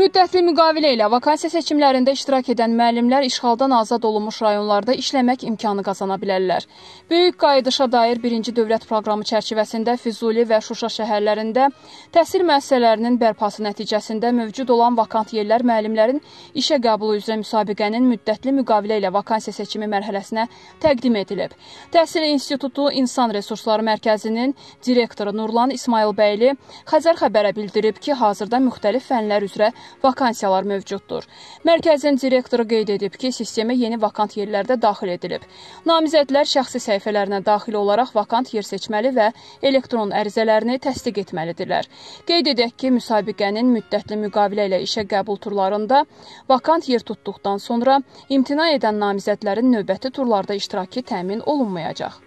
Müddətli müqavilə ilə vakansiya seçimlərində iştirak edən müəllimlər işğaldan azad olunmuş rayonlarda işləmək imkanı qazana bilərlər. Böyük qayıdışa dair 1-ci dövlət proqramı çərçivəsində Füzuli və Şuşa şəhərlərində təhsil müəssisələrinin bərpası nəticəsində mövcud olan vakant yerlər müəllimlərin işə qəbulu üzrə müsabiqənin müddətli müqavilə ilə vakansiya seçimi mərhələsinə təqdim edilib. Təhsil İnstitutu İnsan Resursları Mərkəzinin direktoru Nurlan İsmailbəyli Xəzər xəbərə bildirib ki, hazırda müxtəlif fənlər üzrə vakansiyalar mövcuddur. Mərkəzin direktoru qeyd edib ki, sistemə yeni vakant yerlər də daxil edilib. Namizədlər şəxsi səhifələrinə daxil olaraq vakant yer seçməli və elektron ərizələrini təsdiq etməlidirlər. Qeyd edək ki, müsabiqənin müddətli müqavilə ilə işə qəbul turlarında vakant yer tutduqdan sonra imtina edən namizədlərin növbəti turlarda iştirakı təmin olunmayacaq.